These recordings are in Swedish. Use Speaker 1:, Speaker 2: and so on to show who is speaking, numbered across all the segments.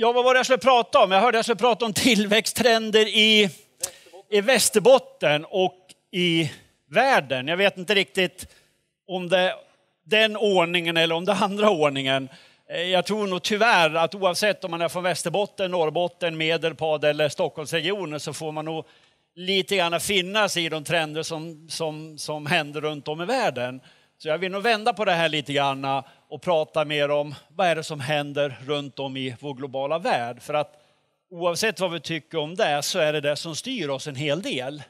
Speaker 1: Ja, vad var det jag skulle prata om? Jag hörde jag skulle prata om tillväxttrender i Västerbotten. i Västerbotten och i världen. Jag vet inte riktigt om det är den ordningen eller om det andra ordningen. Eh, jag tror nog tyvärr att oavsett om man är från Västerbotten, Norrbotten, Medelpad eller Stockholmsregionen så får man nog lite grann finnas i de trender som, som, som händer runt om i världen. Så jag vill nog vända på det här lite grann och pratar mer om Vad är det som händer runt om i vår globala värld? För att oavsett vad vi tycker om det så är det det som styr oss en hel del.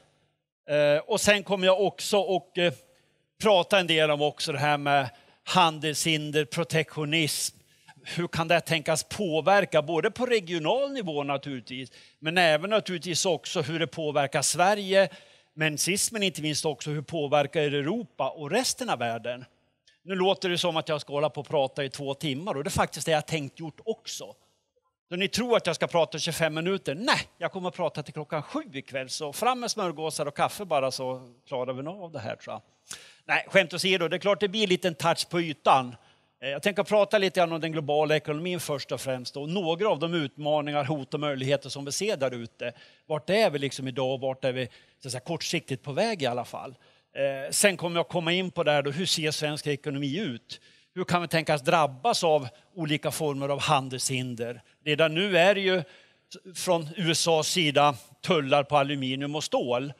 Speaker 1: Eh, och sen kommer jag också att eh, prata en del om också det här med handelshinder, protektionism. Hur kan det tänkas påverka, både på regional nivå naturligtvis, men även naturligtvis också hur det påverkar Sverige, men sist men inte minst också hur påverkar Europa och resten av världen? Nu låter det som att jag ska hålla på och prata i två timmar och det är faktiskt det jag tänkt gjort också. Så ni tror att jag ska prata 25 minuter? Nej, jag kommer att prata till klockan sju ikväll så fram med smörgåsar och kaffe bara så klarar vi nog av det här tror jag. Nej, skämt åsido, det är klart det blir en liten touch på ytan. Eh, jag tänker prata lite grann om den globala ekonomin först och främst och några av de utmaningar, hot och möjligheter som vi ser där ute. Vart är vi liksom idag och vart är vi så säga, kortsiktigt på väg i alla fall? Eh, sen kommer jag komma in på det här då, hur ser svensk ekonomi ut? Hur kan vi tänkas drabbas av olika former av handelshinder? Redan nu är det ju från USAs sida tullar på aluminium och stål.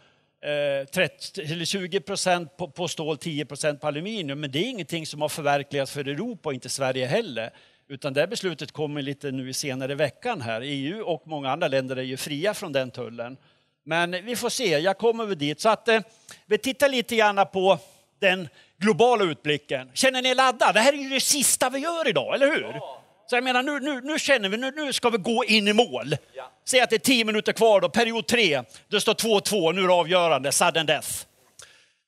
Speaker 1: Eh, 30, eller 20 procent på, på stål, 10 procent på aluminium. Men det är ingenting som har förverkligats för Europa och inte Sverige heller. Utan det beslutet kommer lite nu senare i veckan här. EU och många andra länder är ju fria från den tullen. Men vi får se, jag kommer väl dit. Så att, eh, vi tittar lite grann på den globala utblicken. Känner ni er laddade? Det här är ju det sista vi gör idag, eller hur? Ja. Så jag menar, nu, nu, nu känner vi, nu, nu ska vi gå in i mål. Ja. Säg att det är tio minuter kvar då, period tre. Det står 2-2, nu är det avgörande, sudden death.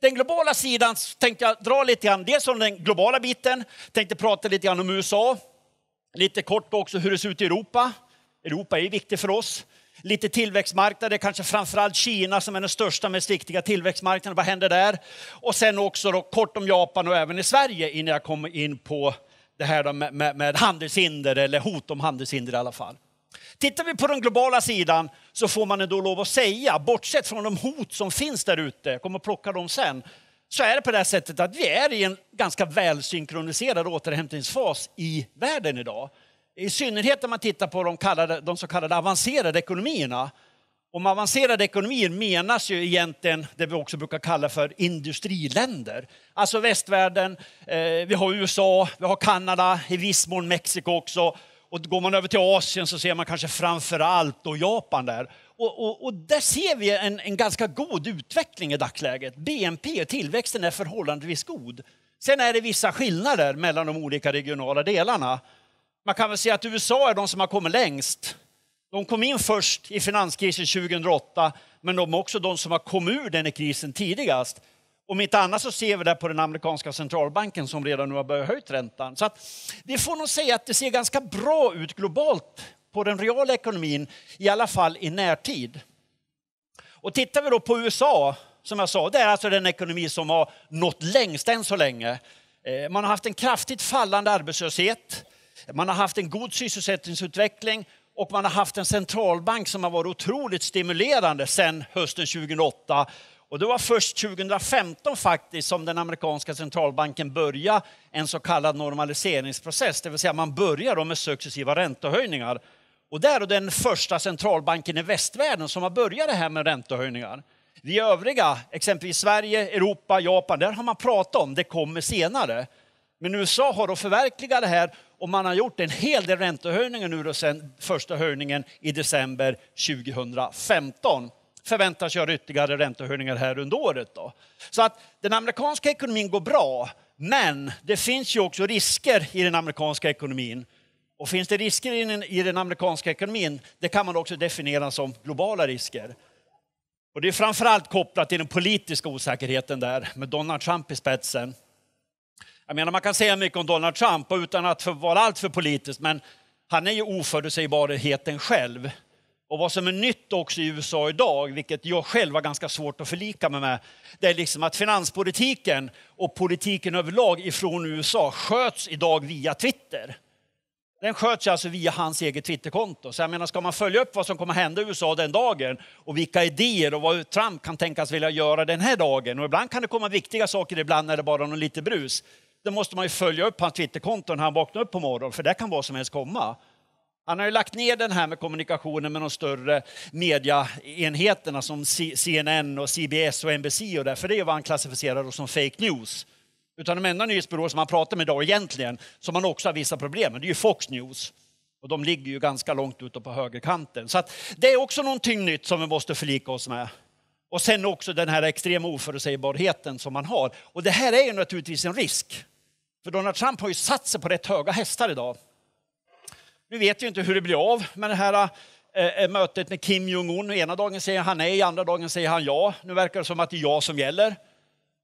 Speaker 1: Den globala sidan tänkte jag dra lite grann, dels om den globala biten, tänkte prata lite grann om USA, lite kort också hur det ser ut i Europa. Europa är viktigt för oss lite tillväxtmarknader, kanske framförallt Kina som är den största, mest viktiga tillväxtmarknaden. Vad händer där? Och sen också då, kort om Japan och även i Sverige innan jag kommer in på det här med, med, med, handelshinder eller hot om handelshinder i alla fall. Tittar vi på den globala sidan så får man ändå lov att säga, bortsett från de hot som finns där ute, jag kommer att plocka dem sen, så är det på det här sättet att vi är i en ganska välsynkroniserad återhämtningsfas i världen idag i synnerhet när man tittar på de, kallade, de så kallade avancerade ekonomierna. Om avancerade ekonomier menas ju egentligen det vi också brukar kalla för industriländer. Alltså västvärlden, eh, vi har USA, vi har Kanada, i viss mån Mexiko också. Och går man över till Asien så ser man kanske framför allt då Japan där. Och, och, och, där ser vi en, en ganska god utveckling i dagsläget. BNP, tillväxten är förhållandevis god. Sen är det vissa skillnader mellan de olika regionala delarna man kan väl säga att USA är de som har kommit längst. De kom in först i finanskrisen 2008, men de är också de som har kommit ur den krisen tidigast. Om inte annat så ser vi det på den amerikanska centralbanken som redan nu har börjat höja räntan. Så att, det får nog säga att det ser ganska bra ut globalt på den reala ekonomin, i alla fall i närtid. Och tittar vi då på USA, som jag sa, det är alltså den ekonomi som har nått längst än så länge. Eh, man har haft en kraftigt fallande arbetslöshet. Man har haft en god sysselsättningsutveckling och man har haft en centralbank som har varit otroligt stimulerande sedan hösten 2008. Och det var först 2015 faktiskt som den amerikanska centralbanken började en så kallad normaliseringsprocess, det vill säga man börjar med successiva räntehöjningar. Och där är den första centralbanken i västvärlden som har börjat det här med räntehöjningar. Vi övriga, exempelvis Sverige, Europa, Japan, där har man pratat om det kommer senare. Men USA har då förverkligat det här och man har gjort en hel del räntehöjningar nu då sen första höjningen i december 2015 förväntas göra ytterligare räntehöjningar här under året. Då. Så att den amerikanska ekonomin går bra, men det finns ju också risker i den amerikanska ekonomin. Och finns det risker i den amerikanska ekonomin, det kan man också definiera som globala risker. Och det är framförallt kopplat till den politiska osäkerheten där med Donald Trump i spetsen. Jag menar, man kan säga mycket om Donald Trump utan att vara alltför politisk, men han är ju oförutsägbarheten själv. Och vad som är nytt också i USA idag, vilket jag själv har ganska svårt att förlika mig med, det är liksom att finanspolitiken och politiken överlag ifrån USA sköts idag via Twitter. Den sköts alltså via hans eget Twitterkonto. Så jag menar, ska man följa upp vad som kommer hända i USA den dagen och vilka idéer och vad Trump kan tänkas vilja göra den här dagen och ibland kan det komma viktiga saker, ibland är det bara någon lite brus då måste man ju följa upp hans Twitterkonto när han vaknar upp på morgonen, för där kan vad som helst komma. Han har ju lagt ner den här med kommunikationen med de större mediaenheterna som CNN, och CBS och NBC och där, för det är vad han klassificerar som fake news. Utan de enda nyhetsbyråer som han pratar med idag egentligen, som han också har vissa problem med, det är ju Fox News. Och de ligger ju ganska långt ute på högerkanten. Så det är också någonting nytt som vi måste förlika oss med. Och sen också den här extrema oförutsägbarheten som man har. Och det här är ju naturligtvis en risk. För Donald Trump har ju satt sig på rätt höga hästar idag. Nu vet ju inte hur det blir av med det här eh, mötet med Kim Jong-Un. Ena dagen säger han nej, andra dagen säger han ja. Nu verkar det som att det är jag som gäller. I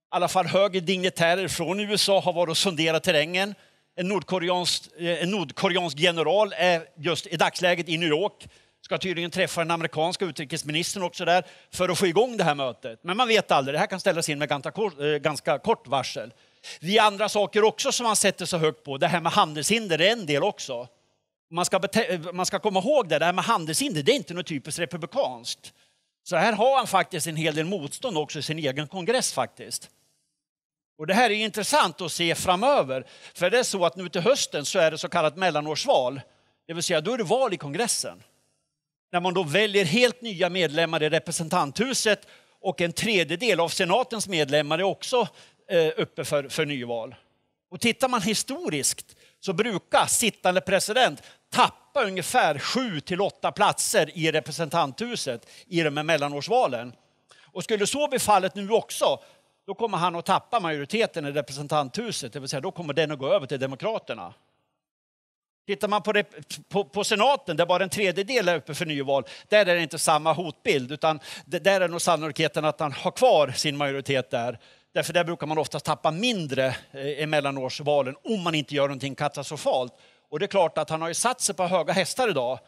Speaker 1: alla fall högre dignitärer från USA har varit och sonderat terrängen. En nordkoreansk, eh, en nordkoreansk general är just i dagsläget i New York. Ska tydligen träffa den amerikanska utrikesministern också där för att få igång det här mötet. Men man vet aldrig, det här kan ställas in med ganska kort, eh, ganska kort varsel. Vi är andra saker också som man sätter så högt på. Det här med handelshinder är en del också. Man ska, man ska komma ihåg det, det här med handelshinder, det är inte något typiskt republikanskt. Så här har han faktiskt en hel del motstånd också i sin egen kongress faktiskt. Och det här är intressant att se framöver, för det är så att nu till hösten så är det så kallat mellanårsval. Det vill säga, då är det val i kongressen. När man då väljer helt nya medlemmar i representanthuset och en tredjedel av senatens medlemmar är också Eh, uppe för, för nyval. Och tittar man historiskt så brukar sittande president tappa ungefär 7 till 8 platser i representanthuset i de här mellanårsvalen. Och skulle så bli fallet nu också, då kommer han att tappa majoriteten i representanthuset, det vill säga då kommer den att gå över till Demokraterna. Tittar man på, det, på, på, senaten, där bara en tredjedel är uppe för nyval, där är det inte samma hotbild, utan där är nog sannolikheten att han har kvar sin majoritet där. Därför där brukar man ofta tappa mindre i eh, mellanårsvalen om man inte gör någonting katastrofalt. Och det är klart att han har ju satt sig på höga hästar idag.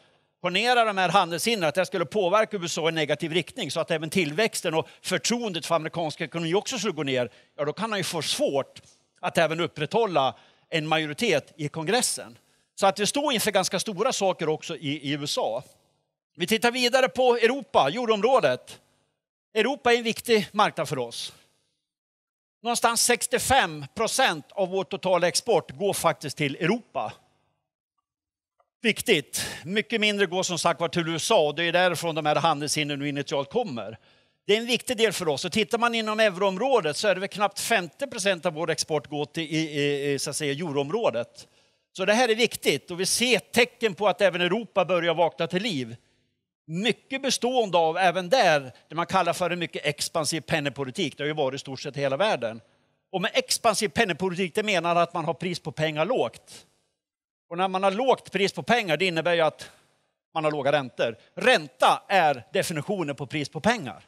Speaker 1: Ponera de här handelshindren att det skulle påverka USA i negativ riktning så att även tillväxten och förtroendet för amerikansk ekonomi också skulle gå ner. Ja, då kan han ju få svårt att även upprätthålla en majoritet i kongressen. Så att vi står inför ganska stora saker också i, i USA. Vi tittar vidare på Europa, jordområdet. Europa är en viktig marknad för oss någonstans 65 procent av vår totala export går faktiskt till Europa. Viktigt. Mycket mindre går som sagt var till USA och det är därifrån de här handelshindren nu initialt kommer. Det är en viktig del för oss. Och tittar man inom euroområdet så är det väl knappt 50 procent av vår export går till i, i, i, så att säga, euroområdet. Så det här är viktigt och vi ser tecken på att även Europa börjar vakna till liv mycket bestående av, även där, det man kallar för en mycket expansiv penningpolitik. Det har ju varit i stort sett hela världen. Och med expansiv penningpolitik, det menar att man har pris på pengar lågt. Och när man har lågt pris på pengar, det innebär ju att man har låga räntor. Ränta är definitionen på pris på pengar.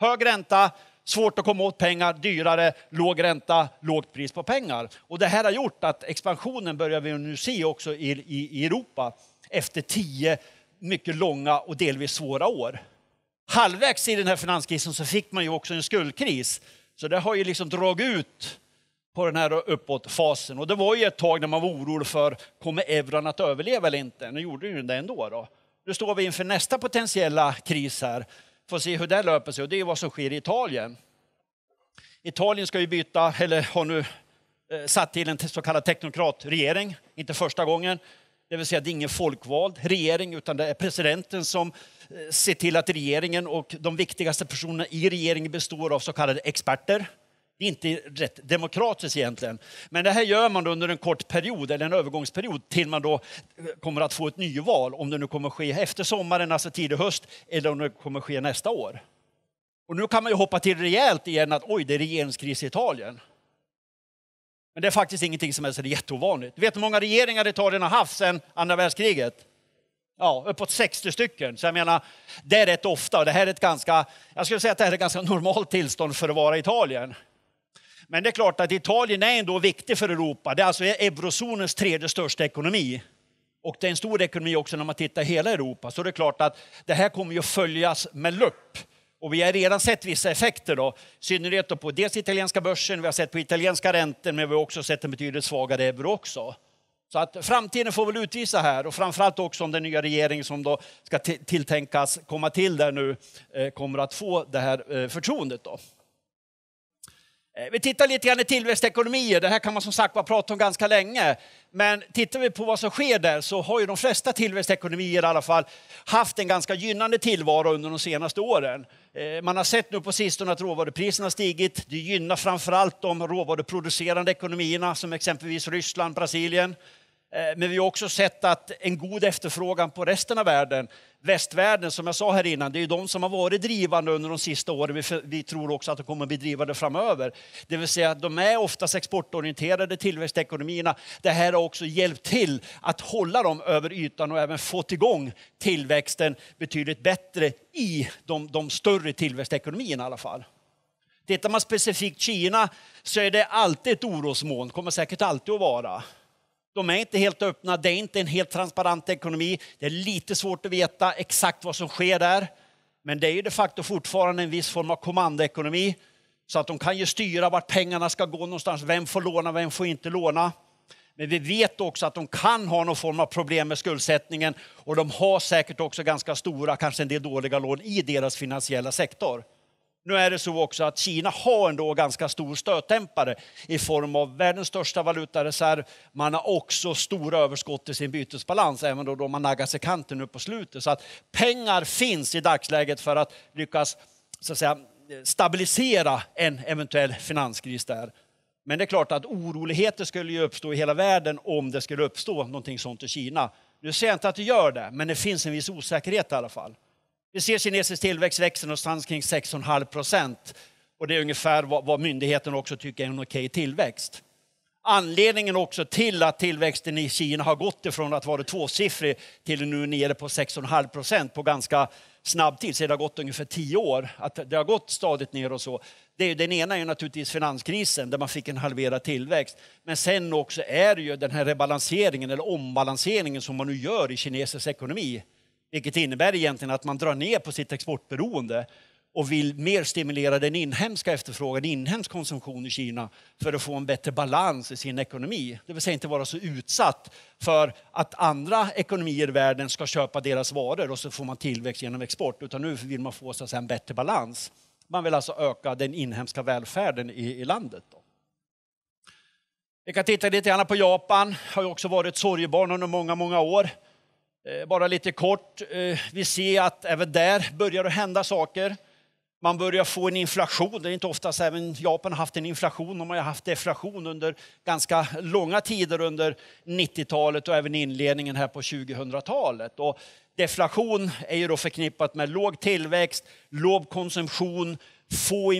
Speaker 1: Hög ränta, svårt att komma åt pengar, dyrare, låg ränta, lågt pris på pengar. Och det här har gjort att expansionen börjar vi nu se också i, i, i Europa efter tio mycket långa och delvis svåra år. Halvvägs i den här finanskrisen så fick man ju också en skuldkris. Så det har ju liksom dragit ut på den här uppåtfasen. Och det var ju ett tag när man var orolig för kommer euron att överleva eller inte. Nu gjorde ju det ändå. Då. Nu står vi inför nästa potentiella kris här. Får se hur det löper sig och det är vad som sker i Italien. Italien ska ju byta, eller har nu eh, satt till en så kallad teknokratregering, inte första gången. Det vill säga det är ingen folkvald regering utan det är presidenten som eh, ser till att regeringen och de viktigaste personerna i regeringen består av så kallade experter. Det är inte rätt demokratiskt egentligen. Men det här gör man under en kort period, eller en övergångsperiod, till man då eh, kommer att få ett nyval, om det nu kommer att ske efter sommaren, alltså tidig höst, eller om det kommer att ske nästa år. Och nu kan man ju hoppa till rejält igen att oj, det är regeringskris i Italien. Men det är faktiskt ingenting som är så jätteovanligt. Du hur många regeringar Italien har haft sedan andra världskriget? Ja, uppåt 60 stycken. Så jag menar, det är rätt ofta. Det här är ett ganska, jag skulle säga att det här är ett ganska normalt tillstånd för att vara Italien. Men det är klart att Italien är ändå viktig för Europa. Det är alltså eurozonens tredje största ekonomi. Och det är en stor ekonomi också när man tittar hela Europa. Så det är klart att det här kommer ju följas med lupp. Och vi har redan sett vissa effekter, då, i synnerhet då på dels italienska börsen, vi har sett på italienska räntor, men vi har också sett en betydligt svagare euro också. Så att framtiden får väl utvisa här och framförallt också om den nya regeringen som då ska tilltänkas komma till där nu eh, kommer att få det här eh, förtroendet. Då. Eh, vi tittar lite grann i tillväxtekonomier. Det här kan man som sagt bara prata om ganska länge. Men tittar vi på vad som sker där så har ju de flesta tillväxtekonomier i alla fall haft en ganska gynnande tillvaro under de senaste åren. Eh, man har sett nu på sistone att råvarupriserna har stigit. Det gynnar framförallt de råvaruproducerande ekonomierna som exempelvis Ryssland, Brasilien. Eh, men vi har också sett att en god efterfrågan på resten av världen, västvärlden som jag sa här innan, det är de som har varit drivande under de sista åren. Vi tror också att de kommer att bli drivande framöver. Det vill säga att de är oftast exportorienterade tillväxtekonomierna. Det här har också hjälpt till att hålla dem över ytan och även fått igång tillväxten betydligt bättre i de, de större tillväxtekonomierna i alla fall. Tittar man specifikt Kina så är det alltid ett orosmoln, kommer säkert alltid att vara. De är inte helt öppna, det är inte en helt transparent ekonomi. Det är lite svårt att veta exakt vad som sker där. Men det är ju de facto fortfarande en viss form av kommandoekonomi. Så att de kan ju styra vart pengarna ska gå någonstans. Vem får låna, vem får inte låna. Men vi vet också att de kan ha någon form av problem med skuldsättningen och de har säkert också ganska stora, kanske en del dåliga lån i deras finansiella sektor. Nu är det så också att Kina har ändå ganska stor stötdämpare i form av världens största valutareserv. Man har också stora överskott i sin bytesbalans, även då de har sig kanten nu på slutet. Så att pengar finns i dagsläget för att lyckas så att säga, stabilisera en eventuell finanskris där. Men det är klart att oroligheter skulle ju uppstå i hela världen om det skulle uppstå någonting sånt i Kina. Nu ser jag inte att det gör det, men det finns en viss osäkerhet i alla fall. Vi ser kinesisk tillväxt växa någonstans kring 6,5 procent. Och det är ungefär vad, myndigheten också tycker är en okej tillväxt. Anledningen också till att tillväxten i Kina har gått ifrån att vara tvåsiffrig till nu nere på 6,5 procent på ganska snabb tid, sedan det har gått ungefär tio år, att det har gått stadigt ner och så. Det är, den ena är naturligtvis finanskrisen där man fick en halverad tillväxt. Men sen också är det ju den här rebalanseringen eller ombalanseringen som man nu gör i kinesisk ekonomi vilket innebär egentligen att man drar ner på sitt exportberoende och vill mer stimulera den inhemska efterfrågan, inhemsk konsumtion i Kina för att få en bättre balans i sin ekonomi. Det vill säga inte vara så utsatt för att andra ekonomier i världen ska köpa deras varor och så får man tillväxt genom export. Utan nu vill man få så att säga, en bättre balans. Man vill alltså öka den inhemska välfärden i, i landet. Då. Vi kan titta lite grann på Japan, har ju också varit sorgebarn under många, många år. Eh, bara lite kort, eh, vi ser att även där börjar det hända saker. Man börjar få en inflation. Det är inte oftast även Japan har haft en inflation. De har haft deflation under ganska långa tider under 90-talet och även inledningen här på 2000-talet. deflation är ju då förknippat med låg tillväxt, låg konsumtion, få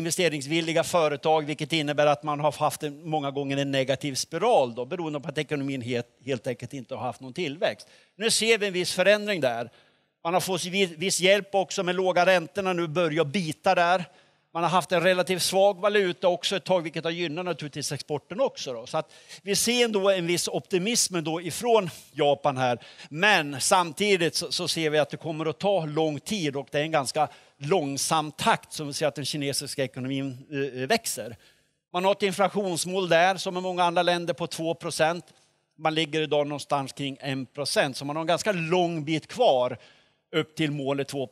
Speaker 1: investeringsvilliga företag vilket innebär att man har haft en, många gånger en negativ spiral då, beroende på att ekonomin helt, helt enkelt inte har haft någon tillväxt. Nu ser vi en viss förändring där. Man har fått viss hjälp också med låga räntorna nu börjar bita där. Man har haft en relativt svag valuta också ett tag, vilket har gynnat naturligtvis exporten också. Då. Så att vi ser ändå en viss optimism då ifrån Japan här. Men samtidigt så, så ser vi att det kommer att ta lång tid och det är en ganska långsam takt som vi ser att den kinesiska ekonomin eh, växer. Man har ett inflationsmål där, som i många andra länder, på 2 man ligger idag någonstans kring 1 så man har en ganska lång bit kvar upp till målet 2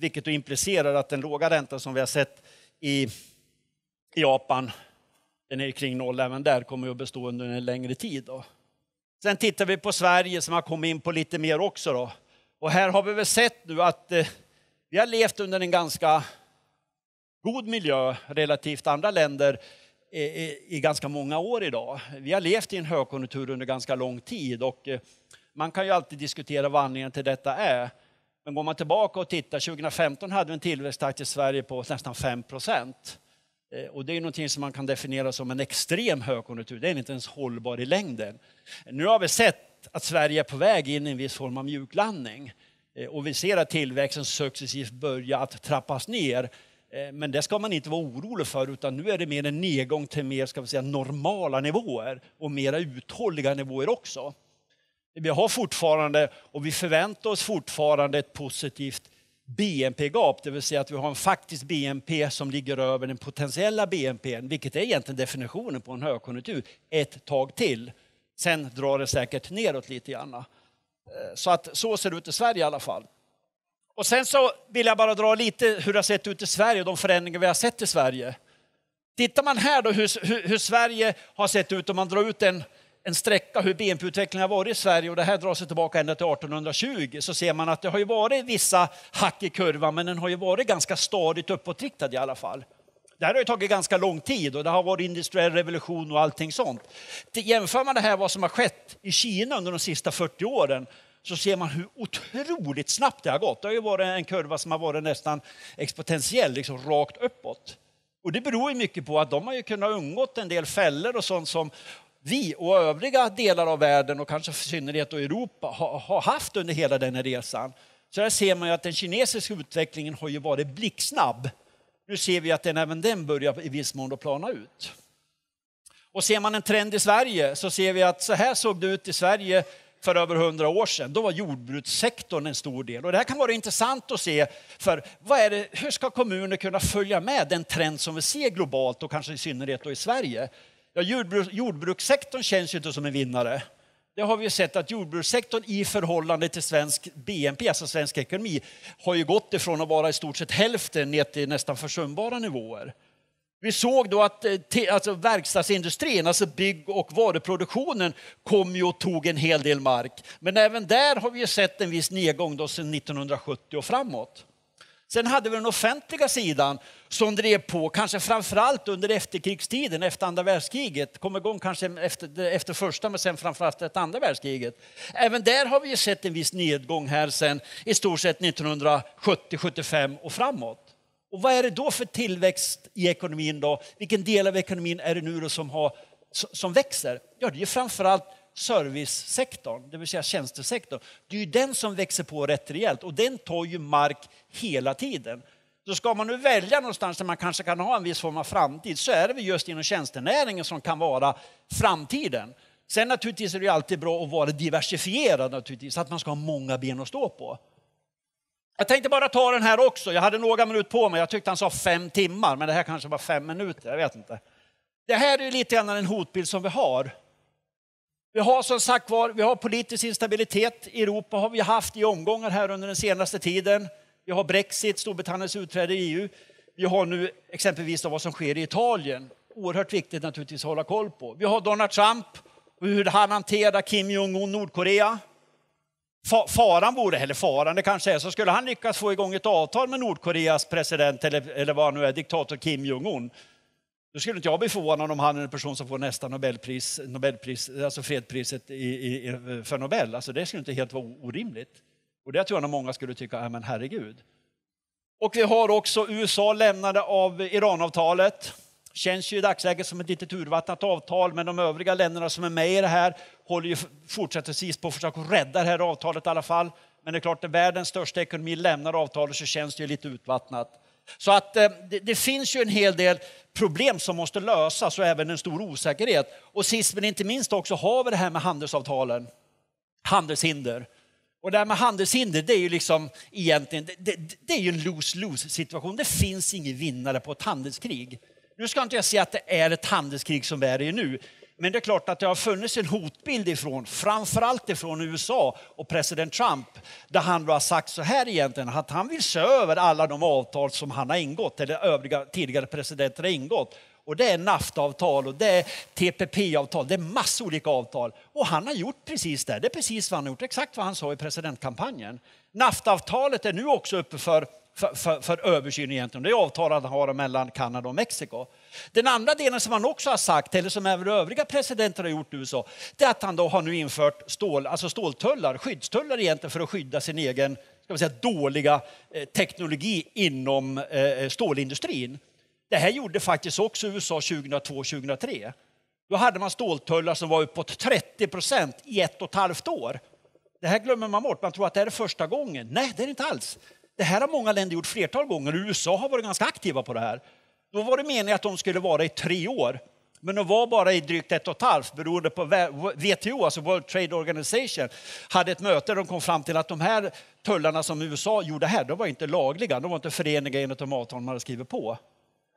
Speaker 1: vilket då implicerar att den låga räntan som vi har sett i Japan, den är kring noll även där, kommer att bestå under en längre tid. Då. Sen tittar vi på Sverige som har kommit in på lite mer också. Då. Och här har vi väl sett nu att eh, vi har levt under en ganska god miljö relativt andra länder eh, eh, i ganska många år idag. Vi har levt i en högkonjunktur under ganska lång tid och man kan ju alltid diskutera vad anledningen till detta är. Men går man tillbaka och tittar, 2015 hade vi en tillväxttakt i Sverige på nästan 5 procent. Eh, och det är någonting som man kan definiera som en extrem högkonjunktur. Den är inte ens hållbar i längden. Nu har vi sett att Sverige är på väg in i en viss form av mjuklandning. Eh, och vi ser att tillväxten successivt börjar att trappas ner. Eh, men det ska man inte vara orolig för, utan nu är det mer en nedgång till mer ska vi säga, normala nivåer och mera uthålliga nivåer också. Vi har fortfarande, och vi förväntar oss fortfarande, ett positivt BNP-gap, det vill säga att vi har en faktisk BNP som ligger över den potentiella BNP, vilket är egentligen definitionen på en högkonjunktur, ett tag till. Sen drar det säkert neråt lite grann. Eh, så att så ser det ut i Sverige i alla fall. Och sen så vill jag bara dra lite hur det har sett ut i Sverige, och de förändringar vi har sett i Sverige. Tittar man här då hur, hur, hur Sverige har sett ut om man drar ut en en sträcka hur BNP-utvecklingen har varit i Sverige och det här drar sig tillbaka ända till 1820 så ser man att det har ju varit vissa hack i kurvan men den har ju varit ganska stadigt uppåtriktad i alla fall. Det här har ju tagit ganska lång tid och det har varit industriell revolution och allting sånt. Jämför man det här med vad som har skett i Kina under de sista 40 åren så ser man hur otroligt snabbt det har gått. Det har ju varit en kurva som har varit nästan exponentiell, liksom rakt uppåt. Och det beror ju mycket på att de har ju kunnat undgått en del fällor och sånt som vi och övriga delar av världen och kanske i synnerhet Europa har haft under hela den här resan. Så där ser man ju att den kinesiska utvecklingen har ju varit blixtsnabb. Nu ser vi att den, även den börjar i viss mån att plana ut. Och ser man en trend i Sverige så ser vi att så här såg det ut i Sverige för över hundra år sedan. Då var jordbrukssektorn en stor del. Och det här kan vara intressant att se, för vad det, hur ska kommuner kunna följa med den trend som vi ser globalt och kanske i synnerhet i Sverige? Ja, jordbruk, jordbrukssektorn känns ju inte som en vinnare. Det har vi sett att jordbrukssektorn i förhållande till svensk BNP, alltså svensk ekonomi, har ju gått ifrån att vara i stort sett hälften ner till nästan försumbara nivåer. Vi såg då att eh, alltså verkstadsindustrin, alltså bygg och varuproduktionen, kom ju och tog en hel del mark. Men även där har vi ju sett en viss nedgång då sedan 1970 och framåt. Sen hade vi den offentliga sidan som drev på, kanske framförallt under efterkrigstiden, efter andra världskriget. Kom igång kanske efter, efter första, men sen framförallt efter andra världskriget. Även där har vi sett en viss nedgång här sen i stort sett 1970, 75 och framåt. Och vad är det då för tillväxt i ekonomin då? Vilken del av ekonomin är det nu som, har, som växer? Ja, det är framförallt servicesektorn, det vill säga tjänstesektorn, det är ju den som växer på rätt rejält och den tar ju mark hela tiden. Så ska man nu välja någonstans där man kanske kan ha en viss form av framtid så är det väl just inom tjänstenäringen som kan vara framtiden. Sen naturligtvis är det alltid bra att vara diversifierad naturligtvis, att man ska ha många ben att stå på. Jag tänkte bara ta den här också, jag hade några minuter på mig, jag tyckte han sa fem timmar, men det här kanske var fem minuter, jag vet inte. Det här är ju lite grann den hotbild som vi har. Vi har som sagt var, vi har politisk instabilitet i Europa, har vi haft i omgångar här under den senaste tiden. Vi har Brexit, Storbritanniens utträde i EU. Vi har nu exempelvis vad som sker i Italien. Oerhört viktigt naturligtvis att hålla koll på. Vi har Donald Trump och hur han hanterar Kim Jong-Un, Nordkorea. Faran vore, eller faran det kanske är, så skulle han lyckas få igång ett avtal med Nordkoreas president eller, eller vad nu är, diktator Kim Jong-Un då skulle inte jag bli förvånad om han är en person som får nästa Nobelpris, Nobelpris alltså fredpriset i, i, för Nobel. Alltså det skulle inte helt vara orimligt. Och det tror jag många skulle tycka, men herregud. Och vi har också USA lämnade av Iranavtalet. Känns ju i dagsläget som ett lite urvattnat avtal, men de övriga länderna som är med i det här håller ju fortsättningsvis på att försöka rädda det här avtalet i alla fall. Men det är klart, när världens största ekonomi lämnar avtalet så känns det ju lite utvattnat. Så att eh, det, det, finns ju en hel del problem som måste lösas och även en stor osäkerhet. Och sist men inte minst också har vi det här med handelsavtalen, handelshinder. Och det här med handelshinder, det är ju liksom egentligen, det, det, det är ju en lose-lose situation. Det finns ingen vinnare på ett handelskrig. Nu ska inte jag säga att det är ett handelskrig som vi är i nu, men det är klart att det har funnits en hotbild ifrån, framförallt ifrån USA och president Trump, där han har sagt så här egentligen, att han vill se över alla de avtal som han har ingått, eller övriga tidigare presidenter har ingått. Och det är NAFTA-avtal och det är TPP-avtal, det är massor olika avtal. Och han har gjort precis det, det är precis vad han har gjort, exakt vad han sa i presidentkampanjen. NAFTA-avtalet är nu också uppe för, för, för, för översyn egentligen, det är avtalet han har mellan Kanada och Mexiko. Den andra delen som han också har sagt, eller som även övriga presidenter har gjort i USA, det är att han då har nu infört stål, alltså ståltullar, skyddstullar egentligen för att skydda sin egen ska man säga, dåliga eh, teknologi inom eh, stålindustrin. Det här gjorde faktiskt också USA 2002-2003. Då hade man ståltullar som var uppåt 30 procent i ett och ett halvt år. Det här glömmer man bort. Man tror att det här är första gången. Nej, det är det inte alls. Det här har många länder gjort flertal gånger. USA har varit ganska aktiva på det här. Då var det meningen att de skulle vara i tre år, men de var bara i drygt ett och ett halvt beroende på WTO, alltså World Trade Organization, hade ett möte de kom fram till att de här tullarna som USA gjorde här, de var inte lagliga, de var inte förenliga enligt de avtal man hade skrivit på.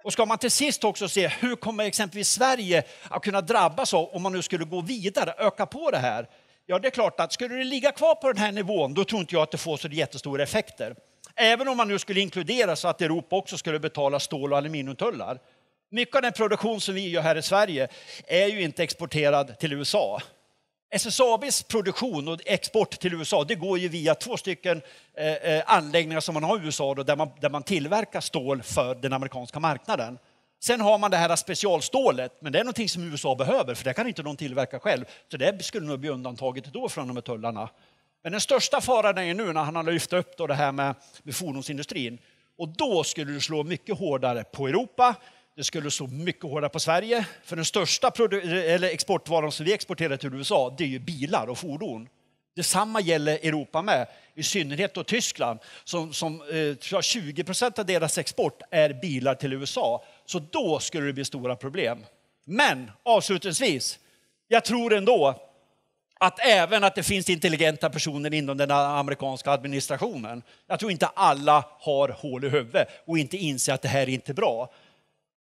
Speaker 1: Och ska man till sist också se hur kommer exempelvis Sverige att kunna drabbas av om man nu skulle gå vidare, öka på det här? Ja, det är klart att skulle det ligga kvar på den här nivån, då tror inte jag att det får så jättestora effekter även om man nu skulle inkludera så att Europa också skulle betala stål och aluminiumtullar. Mycket av den produktion som vi gör här i Sverige är ju inte exporterad till USA. SSABs produktion och export till USA det går ju via två stycken eh, eh, anläggningar som man har i USA då, där, man, där man tillverkar stål för den amerikanska marknaden. Sen har man det här specialstålet, men det är någonting som USA behöver för det kan inte de tillverka själv. Så det skulle nog bli undantaget då från de här tullarna. Men den största faran är nu när han har lyft upp då det här med, med fordonsindustrin. Och då skulle det slå mycket hårdare på Europa, det skulle slå mycket hårdare på Sverige. För den största eller exportvaran som vi exporterar till USA, det är ju bilar och fordon. Detsamma gäller Europa med, i synnerhet då Tyskland som, som eh, 20 procent av deras export är bilar till USA. Så då skulle det bli stora problem. Men avslutningsvis, jag tror ändå att även att det finns intelligenta personer inom den amerikanska administrationen. Jag tror inte alla har hål i huvudet och inte inser att det här är inte bra.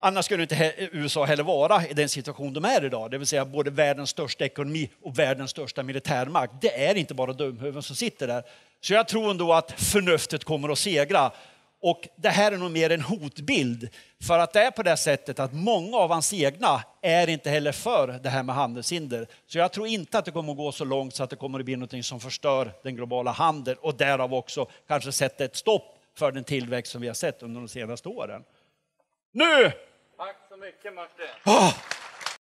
Speaker 1: Annars skulle inte USA heller vara i den situation de är idag, det vill säga både världens största ekonomi och världens största militärmakt. Det är inte bara dumhuvuden som sitter där. Så jag tror ändå att förnuftet kommer att segra och det här är nog mer en hotbild för att det är på det sättet att många av hans egna är inte heller för det här med handelshinder. Så jag tror inte att det kommer att gå så långt så att det kommer att bli något som förstör den globala handeln och därav också kanske sätta ett stopp för den tillväxt som vi har sett under de senaste åren. Nu! Tack så mycket Martin! Oh!